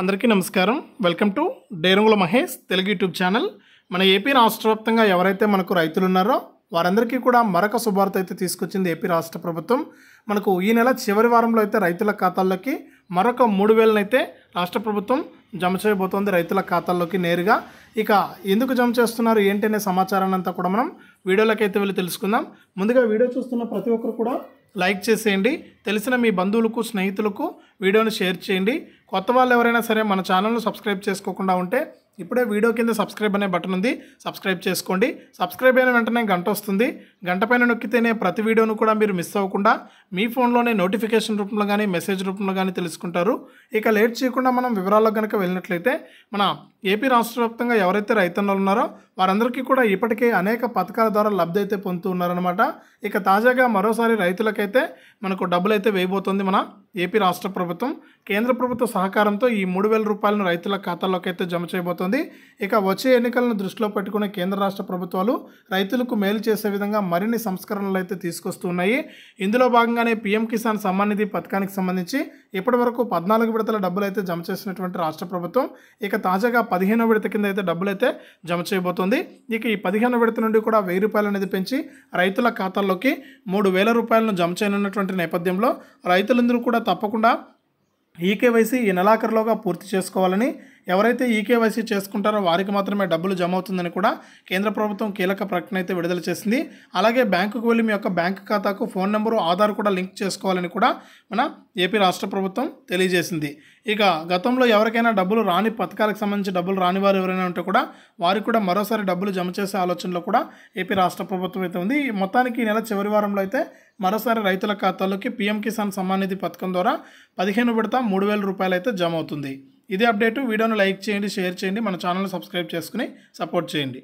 అందరికీ నమస్కారం welcome to Derangula Mahesh Telugu YouTube channel మన ఏపీ రాష్ట్ర వ్యాప్తంగా ఎవరైతే మనకు రైతులు ఉన్నారో వారందరికీ కూడా మరొక శుభార్త అయితే తీసుకొచ్చింది ఏపీ రాష్ట్ర ప్రభుత్వం మనకు ఈ నెల చివరి వారంలో అయితే రైతుల ఖాతాల్లోకి మరొక మూడు వేలనైతే రాష్ట్ర ప్రభుత్వం జమ చేయబోతోంది రైతుల ఖాతాల్లోకి నేరుగా ఇక ఎందుకు జమ చేస్తున్నారు ఏంటనే సమాచారాన్ని అంతా కూడా మనం వీడియోలోకి అయితే వెళ్ళి తెలుసుకుందాం ముందుగా వీడియో చూస్తున్న ప్రతి ఒక్కరు కూడా లైక్ చేసేయండి తెలిసిన మీ బంధువులకు స్నేహితులకు వీడియోని షేర్ చేయండి కొత్త వాళ్ళు ఎవరైనా సరే మన ఛానల్ను సబ్స్క్రైబ్ చేసుకోకుండా ఉంటే ఇప్పుడే వీడియో కింద సబ్స్క్రైబ్ అనే బటన్ ఉంది సబ్స్క్రైబ్ చేసుకోండి సబ్స్క్రైబ్ అయిన వెంటనే గంట వస్తుంది గంట పైన నొక్కితేనే ప్రతి వీడియోను కూడా మీరు మిస్ అవ్వకుండా మీ ఫోన్లోనే నోటిఫికేషన్ రూపంలో కానీ మెసేజ్ రూపంలో కానీ తెలుసుకుంటారు ఇక లేట్ చేయకుండా మనం వివరాల్లో కనుక వెళ్ళినట్లయితే మన ఏపీ రాష్ట్ర వ్యాప్తంగా ఎవరైతే రైతన్నలు ఉన్నారో వారందరికీ కూడా ఇప్పటికే అనేక పథకాల ద్వారా లబ్ధి అయితే పొందుతూ ఉన్నారనమాట ఇక తాజాగా మరోసారి రైతులకైతే మనకు డబ్బులు అయితే వేయబోతుంది మన ఏపీ రాష్ట్ర ప్రభుత్వం కేంద్ర ప్రభుత్వ సహకారంతో ఈ మూడు వేల రూపాయలను రైతుల ఖాతాలోకి అయితే జమ చేయబోతోంది ఇక వచ్చే ఎన్నికలను దృష్టిలో పెట్టుకునే కేంద్ర రాష్ట్ర ప్రభుత్వాలు రైతులకు మేలు చేసే విధంగా మరిన్ని సంస్కరణలు అయితే తీసుకొస్తున్నాయి ఇందులో భాగంగానే పీఎం కిసాన్ సమ్మాన్ నిధి పథకానికి సంబంధించి ఇప్పటి వరకు పద్నాలుగు విడతల డబ్బులు అయితే జమ చేసినటువంటి రాష్ట్ర ప్రభుత్వం ఇక తాజాగా పదిహేనో విడత కింద అయితే డబ్బులు అయితే జమ చేయబోతోంది ఇక ఈ పదిహేను విడత నుండి కూడా వెయ్యి రూపాయలు అనేది పెంచి రైతుల ఖాతాల్లోకి మూడు వేల రూపాయలను జమ చేయనున్నటువంటి నేపథ్యంలో రైతులందరూ కూడా కూడా తప్పకుండా ఈ ఈ నెలాఖరులోగా పూర్తి చేసుకోవాలని ఎవరైతే ఈకేవైసీ చేసుకుంటారో వారికి మాత్రమే డబ్బులు జమ అవుతుందని కూడా కేంద్ర ప్రభుత్వం కీలక ప్రకటన అయితే విడుదల చేసింది అలాగే బ్యాంకుకు వెళ్ళి మీ యొక్క బ్యాంక్ ఖాతాకు ఫోన్ నెంబరు ఆధార్ కూడా లింక్ చేసుకోవాలని కూడా మన ఏపీ రాష్ట్ర ప్రభుత్వం తెలియజేసింది ఇక గతంలో ఎవరికైనా డబ్బులు రాని పథకాలకు సంబంధించి డబ్బులు రాని వారు ఎవరైనా ఉంటే కూడా వారికి కూడా మరోసారి డబ్బులు జమ చేసే ఆలోచనలో కూడా ఏపీ రాష్ట్ర ప్రభుత్వం అయితే ఉంది మొత్తానికి ఈ నెల చివరి వారంలో అయితే మరోసారి రైతుల ఖాతాలోకి పీఎం కిసాన్ సమ్మాన్ నిధి పథకం ద్వారా పదిహేను విడత మూడు వేల రూపాయలు అయితే జమ అవుతుంది ఇదే అప్డేటు వీడియోను లైక్ చేయండి షేర్ చేయండి మన ఛానల్ సబ్స్క్రైబ్ చేసుకుని సపోర్ట్ చేయండి